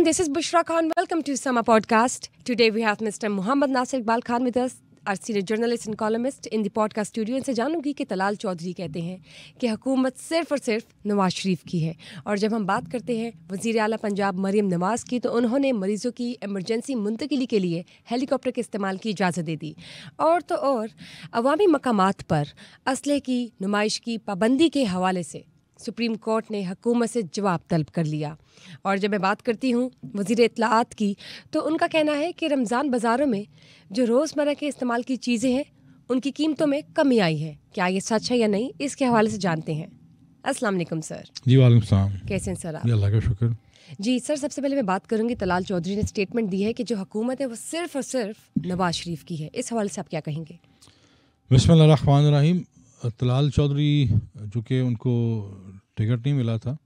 everyone, this is Bushra Khan. Welcome to Sama Podcast. Today we have Mr. Muhammad Nasir Iqbal Khan with us. our senior journalist and columnist in the podcast studio इनसे जानूंगी कि तलाल चौधरी कहते हैं कि हुकूमत सिर्फ और सिर्फ नवाज शरीफ की है और जब हम बात करते हैं वजीर अली पंजाब मरीम नवाज़ की तो उन्होंने मरीज़ों की एमरजेंसी मुंतकली के लिए हेलीकॉप्टर के इस्तेमाल की इजाज़त दे दी और तो और अवामी मकाम पर असलह की नुमाइश की पाबंदी के हवाले से सुप्रीम कोर्ट ने हकूमत से जवाब तलब कर लिया और जब मैं बात करती हूँ वजीर इतलात की तो उनका कहना है कि रमज़ान बाज़ारों में जो रोज़मर्रा के इस्तेमाल की चीज़ें हैं उनकी कीमतों में कमी आई है क्या ये सच है या नहीं इसके हवाले से जानते हैं अस्सलाम वालेकुम सर जी वालेकुम सलाम कैसे हैं सर आप अल्लाह का शुक्र जी सर सबसे पहले मैं बात करूंगी तलाल चौधरी ने स्टेटमेंट दी है कि जो हुकूमत है वो सिर्फ और सिर्फ नवाज शरीफ की है इस हवाले से आप क्या कहेंगे बसमीम तलाल चौधरी चूँकि उनको टिकट नहीं मिला था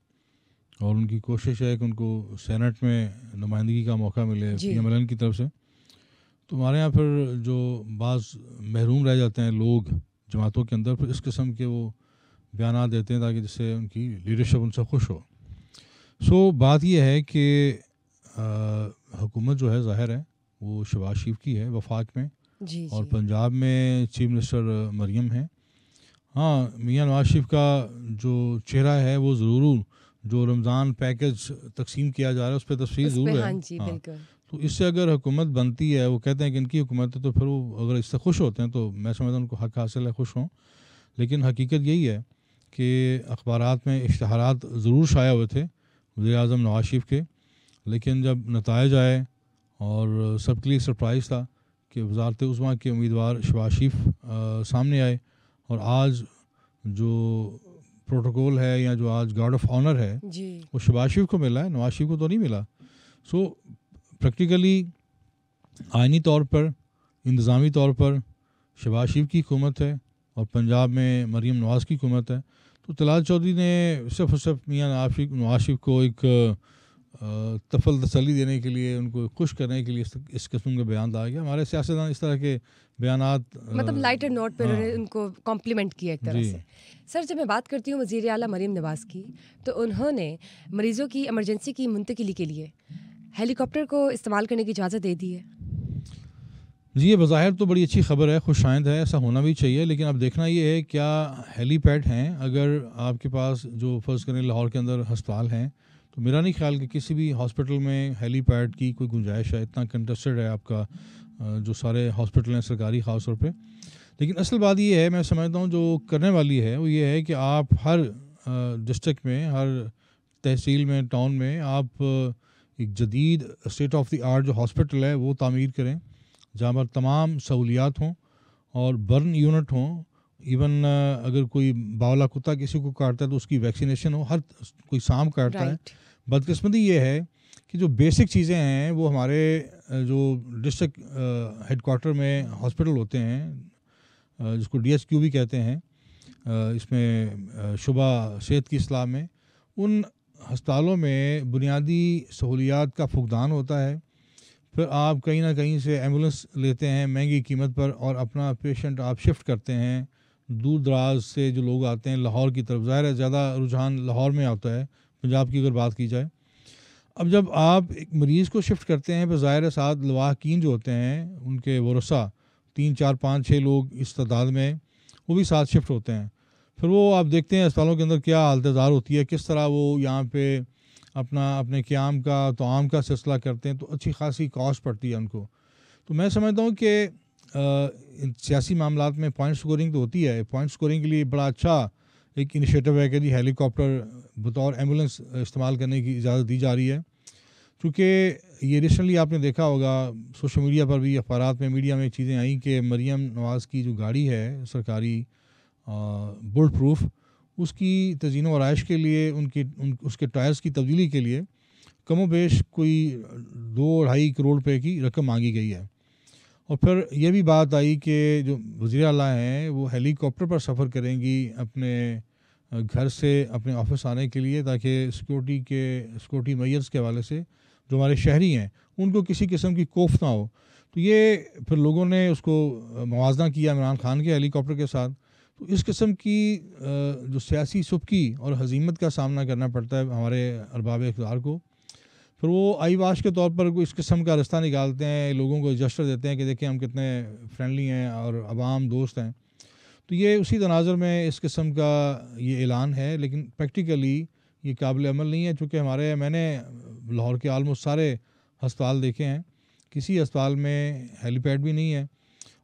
और उनकी कोशिश है कि उनको सेनेट में नुमाइंदगी का मौका मिले पी की तरफ से तो हमारे यहाँ फिर जो बाज़ महरूम रह जाते हैं लोग जमातों के अंदर फिर इस किस्म के वो बयान देते हैं ताकि जिससे उनकी लीडरशिप उनसे खुश हो सो बात यह है कि हुकूमत जो है ज़ाहिर है वो शबाज शरीफ की है वफाक में जी, और जी। पंजाब में चीफ मिनिस्टर मरीम हैं हाँ मियाँ नवाज शरीफ का जो चेहरा है वो ज़रूर जो रमज़ान पैकेज तकसीम किया जा रहा है उस पर तस्वीर ज़रूर है हाँ जी, हाँ। तो इससे अगर हुकूमत बनती है वो कहते हैं कि इनकी हुकूमत है तो फिर वो अगर इससे खुश होते हैं तो मैं समझता हूँ उनको हक हासिल है खुश हों लेकिन हकीकत यही है कि अखबार में इश्तहार ज़रूर शाया हुए थे वजी अजम नवाज शरीफ के लेकिन जब नतज आए और सबके लिए सरप्राइज़ था कि वजारत उस्मा के उम्मीदवार शबाज शरीफ सामने आए और आज जो प्रोटोकॉल है या जो आज गार्ड ऑफ ऑनर है वो शबाज को मिला है नवाज शरीफ को तो नहीं मिला सो प्रैक्टिकली आइनी तौर पर इंतज़ामी तौर पर शबाज की हुकूमत है और पंजाब में मरीम नवाज़ की हुकूमत है तो तलाल चौधरी ने सिर्फ और सिर्फ मियाँ नवाज को एक तफल तसली देने के लिए उनको खुश करने के लिए इस, किस्म के बयान आ गया हमारे सियासतदान इस तरह के बयान मतलब लाइटर नोट पर उन्होंने हाँ। उनको कॉम्प्लीमेंट किया एक तरह से सर जब मैं बात करती हूँ वजीर अला मरीम नवाज़ की तो उन्होंने मरीज़ों की एमरजेंसी की मुंतकली के लिए हेलीकॉप्टर को इस्तेमाल करने की इजाज़त दे दी है जी ये बाहिर तो बड़ी अच्छी खबर है खुश आयद है ऐसा होना भी चाहिए लेकिन अब देखना ये है क्या हेलीपैड हैं अगर आपके पास जो फर्ज़ करें लाहौर के अंदर हस्पताल हैं तो मेरा नहीं ख्याल कि किसी भी हॉस्पिटल में हेलीपैड की कोई गुंजाइश है इतना कंटेस्टेड है आपका जो सारे हॉस्पिटल हैं सरकारी ख़ास तौर पर लेकिन असल बात ये है मैं समझता हूँ जो करने वाली है वो ये है कि आप हर डिस्ट्रिक्ट में हर तहसील में टाउन में आप एक जदीद स्टेट ऑफ द आर्ट जो हॉस्पिटल है वो तमीर करें जहाँ पर तमाम सहूलियात हों और बर्न यूनिट हों इवन uh, अगर कोई बावला कुत्ता किसी को काटता है तो उसकी वैक्सीनेशन हो हर कोई सांप काटता है बदकिस्मती ये है कि जो बेसिक चीज़ें हैं वो हमारे जो डिस्ट्रिक्ट हेडकोार्टर में हॉस्पिटल होते हैं जिसको डीएसक्यू भी कहते हैं इसमें शुबा सेहत की असलाह में उन हस्पतालों में बुनियादी सहूलियात का फुकदान होता है फिर आप कहीं ना कहीं से एम्बुलेंस लेते हैं महंगी कीमत पर और अपना पेशेंट आप शिफ्ट करते हैं दूर दराज से जो लोग आते हैं लाहौर की तरफ ज़ाहिर है ज़्यादा रुझान लाहौर में आता है पंजाब की अगर बात की जाए अब जब आप एक मरीज़ को शिफ्ट करते हैं तो ज़ाहिर साथ लवाकिन जो होते हैं उनके वरसा तीन चार पाँच छः लोग इस तादाद में वो भी साथ शिफ्ट होते हैं फिर वो आप देखते हैं अस्पतालों के अंदर क्या हालतजार होती है किस तरह वो यहाँ पे अपना अपने क्याम का तो आम का सिलसिला करते हैं तो अच्छी खासी कॉस्ट पड़ती है उनको तो मैं समझता हूँ कि सियासी मामला में पॉइंट स्कोरिंग तो होती है पॉइंट स्कोरिंग के लिए बड़ा अच्छा एक इनिशिएटिव है कि जी हेलीकॉप्टर बतौर एम्बुलेंस इस्तेमाल करने की इजाज़त दी जा रही है क्योंकि ये रिसेंटली आपने देखा होगा सोशल मीडिया पर भी अखबार में मीडिया में चीज़ें आई कि मरीम नवाज़ की जो गाड़ी है सरकारी बुल्ट प्रूफ उसकी तजीन वराइश के लिए उनकी उन उसके टायर्स की तब्दीली के लिए कमो बेश कोई दो ढाई करोड़ रुपये की रकम मांगी गई है और फिर यह भी बात आई कि जो वजी अला हैं वो हेलीकॉप्टर पर सफ़र करेंगी अपने घर से अपने ऑफिस आने के लिए ताकि सिक्योरिटी के सिक्योरिटी मैयर्स के हवाले से जो हमारे शहरी हैं उनको किसी किस्म की कोफ ना हो तो ये फिर लोगों ने उसको मुवजना किया इमरान खान के हेलीकॉप्टर के साथ तो इस किस्म की जो सियासी सुबकी और हजीमत का सामना करना पड़ता है हमारे अरबाब इकदार को फिर वो आई वाश के तौर पर इस किस्म का रास्ता निकालते हैं लोगों को जस्टर देते हैं कि देखिए हम कितने फ्रेंडली हैं और आवाम दोस्त हैं तो ये उसी तनाजर में इस किस्म का ये ऐलान है लेकिन प्रैक्टिकली ये काबिल अमल नहीं है चूँकि हमारे मैंने लाहौर के आलमोस्ट सारे हस्पताल देखे हैं किसी अस्पताल में हेलीपैड भी नहीं है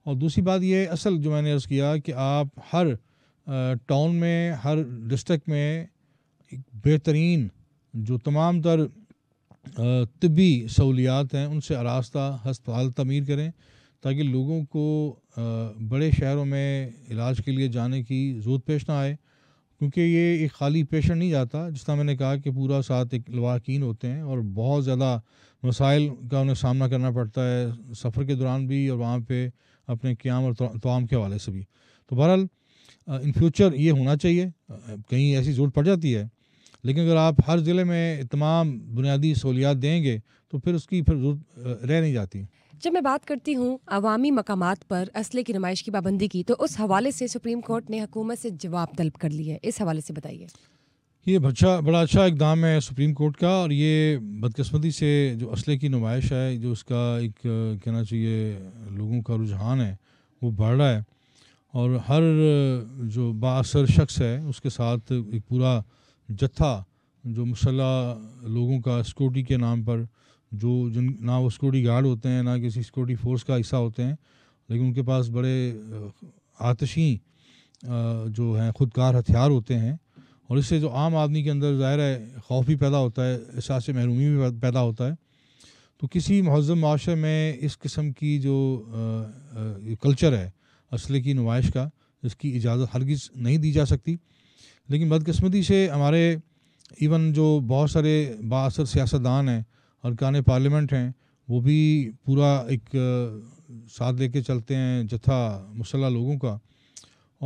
और दूसरी बात ये असल जो मैंने अर्ज़ किया कि आप हर टाउन में हर डिस्ट्रिक्ट में बेहतरीन जो तमाम तर तबी सहूलियात हैं उनसे आरास्ता हस्पताल तमीर करें ताकि लोगों को बड़े शहरों में इलाज के लिए जाने की ज़रूरत पेश ना आए क्योंकि ये एक खाली पेशेंट नहीं जाता जिस तरह मैंने कहा कि पूरा साथ एक लवाकिन होते हैं और बहुत ज़्यादा मसाइल का उन्हें सामना करना पड़ता है सफ़र के दौरान भी और वहाँ पर अपने क्याम और तमाम के हवाले से भी तो बहरहाल इन फ्यूचर ये होना चाहिए कहीं ऐसी ज़रूरत पड़ जाती है लेकिन अगर आप हर ज़िले में तमाम बुनियादी सहूलियात देंगे तो फिर उसकी फिर जरूरत रह नहीं जाती जब मैं बात करती हूँ अवामी मकाम पर असले की नुमाइश की पाबंदी की तो उस हवाले से सुप्रीम कोर्ट ने हकूमत से जवाब तलब कर लिया है इस हवाले से बताइए ये अच्छा बड़ा अच्छा इकदाम है सुप्रीम कोर्ट का और ये बदकस्मती से जो असले की नुमाइश है जो उसका एक कहना चाहिए लोगों का रुझान है वो बढ़ रहा है और हर जो बासर शख्स है उसके साथ एक पूरा जत्था जो मुसल्ला लोगों का सिक्योरिटी के नाम पर जो जिन ना वो सिक्योरिटी गार्ड होते हैं ना किसी सिक्योरिटी फोर्स का हिस्सा होते हैं लेकिन उनके पास बड़े आतशी जो हैं खुदकार हथियार होते हैं और इससे जो आम आदमी के अंदर ज़ाहिर है खौफ भी पैदा होता है एहसास महरूमी भी पैदा होता है तो किसी महजब माशरे में इस किस्म की जो आ, आ, कल्चर है असले की नुमाइश का इसकी इजाज़त हरगिज़ नहीं दी जा सकती लेकिन बदकस्मती से हमारे इवन जो बहुत सारे बासर सियासतदान हैं और कान पार्लियामेंट हैं वो भी पूरा एक साथ लेके चलते हैं जत्था मुसल्ह लोगों का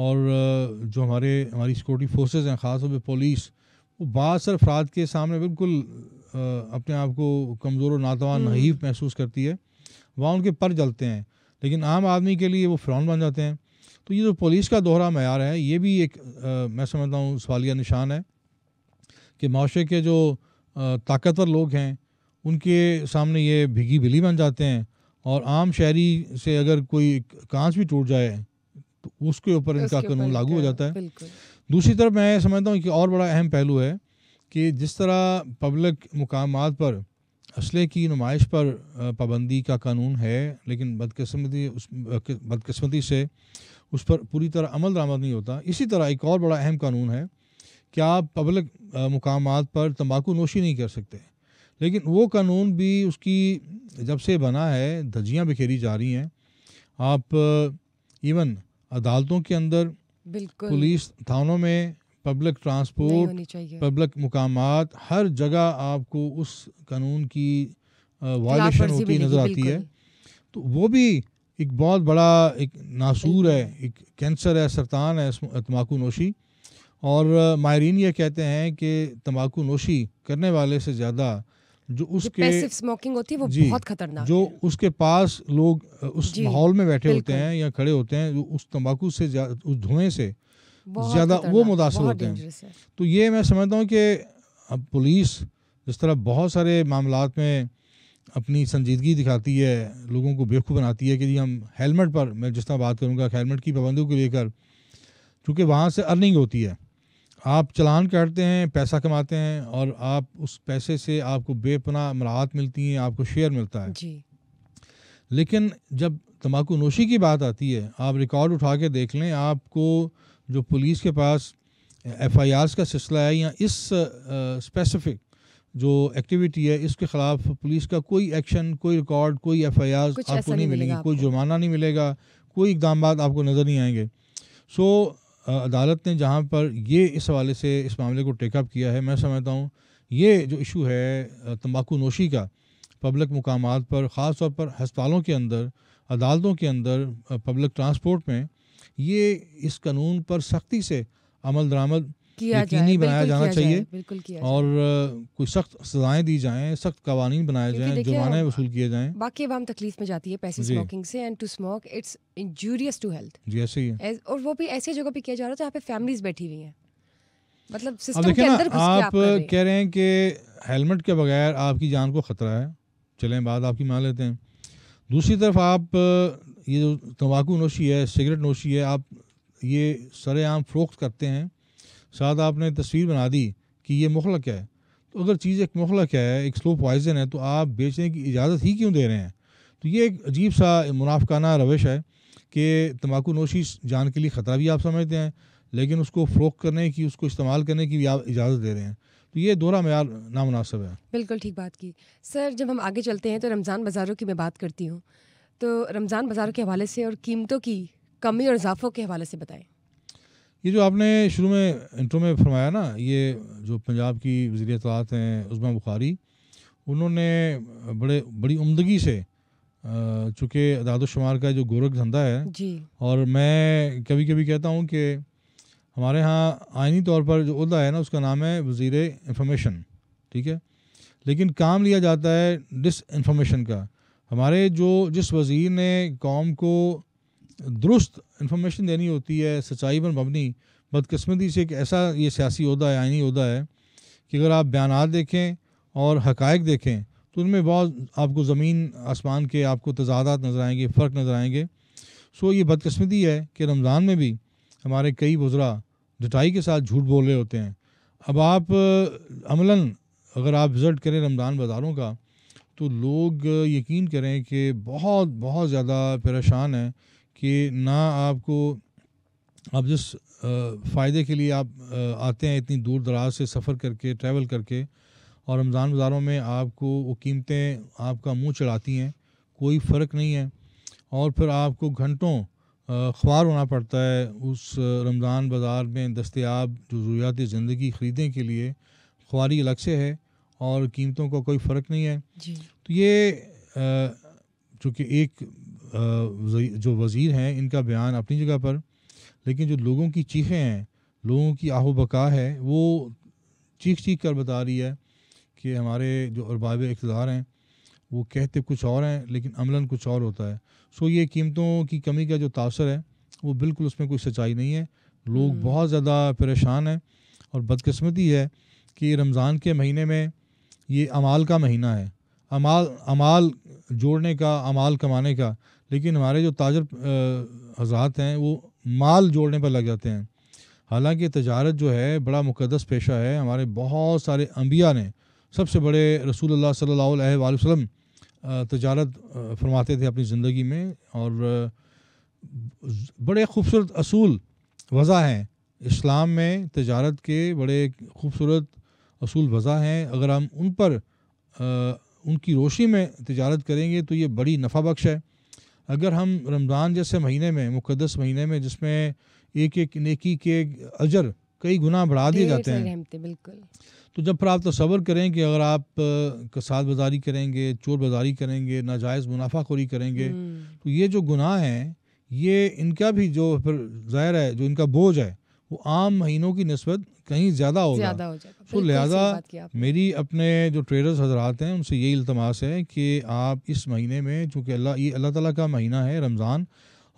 और जो हमारे हमारी सिक्योरिटी फोर्सेस हैं ख़ास तौर पर पुलिस वो बासर अफराद के सामने बिल्कुल अपने आप को कमज़ोर और नातवान हम्म। नहीफ महसूस करती है वहाँ उनके पर जलते हैं लेकिन आम आदमी के लिए वो फ्रॉन बन जाते हैं तो ये जो पुलिस का दोहरा मैार है ये भी एक आ, मैं समझता हूँ सवालिया निशान है कि माशरे के जो ताकतवर लोग हैं उनके सामने ये भिगी भिली बन जाते हैं और आम शहरी से अगर कोई कांच भी टूट जाए तो उसके ऊपर इनका कानून लागू हो जाता है दूसरी तरफ मैं समझता हूँ कि और बड़ा अहम पहलू है कि जिस तरह पब्लिक मुकाम पर असले की नुमाइश पर पाबंदी का कानून है लेकिन बदकस्मती उस बदकस्मती से उस पर पूरी तरह अमल दरामद नहीं होता इसी तरह एक और बड़ा अहम कानून है कि आप पब्लिक मकाम पर तम्बाकू नोशी नहीं कर सकते लेकिन वो कानून भी उसकी जब से बना है धजियाँ बिखेरी जा रही हैं आप इवन अदालतों के अंदर पुलिस थानों में पब्लिक ट्रांसपोर्ट पब्लिक मुकाम हर जगह आपको उस कानून की वायलेशन होती नज़र आती है तो वो भी एक बहुत बड़ा एक नासूर है एक कैंसर है सरतान है तम्बाकू नोशी और माहरीन ये कहते हैं कि तम्बाकू नोशी करने वाले से ज़्यादा जो उसके स्मोकिंग होती है वो बहुत खतरनाक जो उसके पास लोग उस माहौल में बैठे होते हैं या खड़े होते हैं जो उस तंबाकू से उस धुएं से ज़्यादा वो मुतासर होते हैं तो ये मैं समझता हूँ कि अब पुलिस जिस तरह बहुत सारे मामला में अपनी संजीदगी दिखाती है लोगों को बेवकूफ़ बनाती है कि जी हम हेलमेट पर मैं जिस तरह बात करूँगा हेलमेट की पाबंदियों को लेकर चूँकि वहाँ से अर्निंग होती है आप चलान काटते हैं पैसा कमाते हैं और आप उस पैसे से आपको बेपना मराहत मिलती हैं आपको शेयर मिलता है जी। लेकिन जब तम्बाकू नोशी की बात आती है आप रिकॉर्ड उठा के देख लें आपको जो पुलिस के पास एफ आई आर्स का सिलसिला है या इस स्पेसिफिक जो एक्टिविटी है इसके खिलाफ पुलिस का कोई एक्शन कोई रिकॉर्ड कोई एफ आई आर आपको नहीं मिलेगी कोई जुर्माना नहीं मिलेगा कोई इकदाम आपको नज़र नहीं आएंगे सो अदालत ने जहाँ पर ये इस हवाले से इस मामले को टेकअप किया है मैं समझता हूँ ये जो इशू है तम्बाकू नोशी का पब्लिक मकाम पर ख़ास तौर पर हस्पतालों के अंदर अदालतों के अंदर पब्लिक ट्रांसपोर्ट में ये इस कानून पर सख्ती से अमल दरामद यकीनी बनाया जाना चाहिए और कोई सख्त सजाएं दी जाएं सख्त कवानीन बनाए जाएं जुर्माने वसूल किए जाएं बाकी आवाम तकलीफ में जाती है पैसे स्मोकिंग से and to smoke it's injurious to health जी ऐसे ही है और वो भी ऐसी जगह पे किया जा रहा है जहाँ पे फैमिलीज बैठी हुई हैं मतलब सिस्टम के अंदर आप कह रहे हैं कि हेलमेट के बगैर आपकी जान को खतरा है चलें बाद आपकी मान लेते हैं दूसरी तरफ आप ये जो तम्बाकू नोशी है सिगरेट नोशी है आप ये सरेआम फ़रोख्त करते हैं साथ आपने तस्वीर बना दी कि ये मुखलक है तो अगर चीज़ एक मुखलक है एक स्लो पॉइजन है तो आप बेचने की इजाज़त ही क्यों दे रहे हैं तो ये एक अजीब सा मुनाफाना रविश है कि तम्बाकू नोशी जान के लिए ख़तरा भी आप समझते हैं लेकिन उसको फ़रोख करने की उसको इस्तेमाल करने की भी आप इजाज़त दे रहे हैं तो ये दोहरा मैार नामनासब है बिल्कुल ठीक बात की सर जब हम आगे चलते हैं तो रमज़ान बाज़ारों की मैं बात करती हूँ तो रमज़ान बाज़ार के हवाले से और कीमतों की कमी और इजाफों के हवाले से बताएं ये जो आपने शुरू में इंट्रो में फरमाया ना ये जो पंजाब की वजी अतलात हैं उज़मा बुखारी उन्होंने बड़े बड़ी उमदगी से चूँकि दादोशुमार का जो गोरख धंधा है जी और मैं कभी कभी कहता हूँ कि हमारे यहाँ आइनी तौर पर जो उहदा है ना उसका नाम है वजीर इंफॉर्मेशन ठीक है लेकिन काम लिया जाता है डिस इंफॉर्मेशन का हमारे जो जिस वज़ीर ने कौम को दुरुस्त इन्फॉर्मेशन देनी होती है सच्चाई पर मबनी बदकस्मती से एक ऐसा ये सियासी अहदा है आइनी अहदा है कि अगर आप बयान देखें और हकायक देखें तो उनमें बहुत आपको ज़मीन आसमान के आपको तजादात नज़र आएंगे फ़र्क नज़र आएंगे सो ये बदकस्मती है कि रमज़ान में भी हमारे कई बुजरा जुटाई के साथ झूठ बोल रहे होते हैं अब आप अमला अगर आप विज़ट करें रमज़ान बाज़ारों का तो लोग यकीन करें कि बहुत बहुत ज़्यादा परेशान हैं कि ना आपको आप जिस फ़ायदे के लिए आप आते हैं इतनी दूर दराज से सफ़र करके ट्रैवल करके और रमज़ान बाज़ारों में आपको वो कीमतें आपका मुंह चढ़ाती हैं कोई फ़र्क नहीं है और फिर आपको घंटों ख्वार होना पड़ता है उस रमज़ान बाज़ार में दस्तियाब ज़रूरिया ज़िंदगी ख़रीदने के लिए ख्वारी अलग से है और कीमतों का को कोई फ़र्क नहीं है तो ये चूँकि एक जो वज़ीर हैं इनका बयान अपनी जगह पर लेकिन जो लोगों की चीखें हैं लोगों की आहो बका है वो चीख चीख कर बता रही है कि हमारे जो अरबाब इकतदार हैं वो कहते कुछ और हैं लेकिन अमला कुछ और होता है सो ये कीमतों की कमी का जो तासर है वो बिल्कुल उसमें कोई सच्चाई नहीं है लोग हम्म। बहुत ज़्यादा परेशान हैं और बदकस्मती है कि रमज़ान के महीने में ये अमाल का महीना है अमाल अमाल जोड़ने का अमाल कमाने का लेकिन हमारे जो ताजर हजरात हैं वो माल जोड़ने पर लग जाते हैं हालांकि तजारत जो है बड़ा मुकदस पेशा है हमारे बहुत सारे अम्बिया ने सबसे बड़े रसूल सल्ला वसम तजारत फरमाते थे अपनी ज़िंदगी में और बड़े खूबसूरत असूल वज़ा हैं इस्लाम में तजारत के बड़े खूबसूरत असूल वज़ा हैं अगर हम उन पर आ, उनकी रोशनी में तजारत करेंगे तो ये बड़ी नफ़ा बख्श है अगर हम रमज़ान जैसे महीने में मुकदस महीने में जिसमें एक एक नेकी के अजर कई गुना बढ़ा दिए जाते हैं बिल्कुल तो जब फिर आप तस्वर तो करें कि अगर आप कसाद बाजारी करेंगे चोर बाजारी करेंगे नाजायज़ मुनाफाखोरी करेंगे हम्म। तो ये जो गुनाह हैं ये इनका भी जो फिर ज़ाहिर है जो इनका बोझ है वो आम महीनों की नस्बत कहीं ज़्यादा होगा हो जाएगा सो तो लिहाजा मेरी अपने जो ट्रेडर्स हजरात हैं उनसे यही इल्तमास है कि आप इस महीने में चूँकि अल्लाह ये अल्लाह ताला का महीना है रमज़ान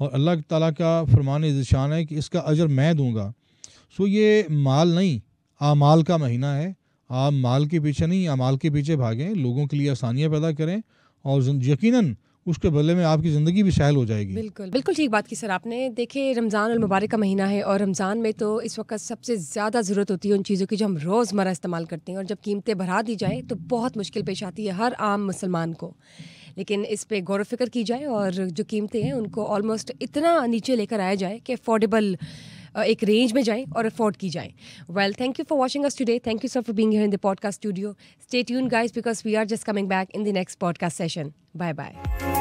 और अल्लाह ताला का फरमान शान है कि इसका अजर मैं दूंगा सो ये माल नहीं आमाल का महीना है आप माल के पीछे नहीं आमाल के पीछे भागें लोगों के लिए आसानियाँ पैदा करें और यकीनन उसके बदले में आपकी ज़िंदगी भी सहल हो जाएगी बिल्कुल बिल्कुल ठीक बात की सर आपने देखे रमज़ान और मुबारक का महीना है और रमज़ान में तो इस वक्त सबसे ज़्यादा ज़रूरत होती है उन चीज़ों की जो हम रोज़मर्रा इस्तेमाल करते हैं और जब कीमतें बढ़ा दी जाएँ तो बहुत मुश्किल पेश आती है हर आम मुसलमान को लेकिन इस पर गौर फिक्र की जाए और जो कीमतें हैं उनको ऑलमोस्ट इतना नीचे लेकर आया जाए कि अफोर्डेबल एक रेंज में जाएं और अफोर्ड की जाएं well thank you for watching us today thank you sir for being here in the podcast studio stay tune guys because we are just coming back in the next podcast session bye bye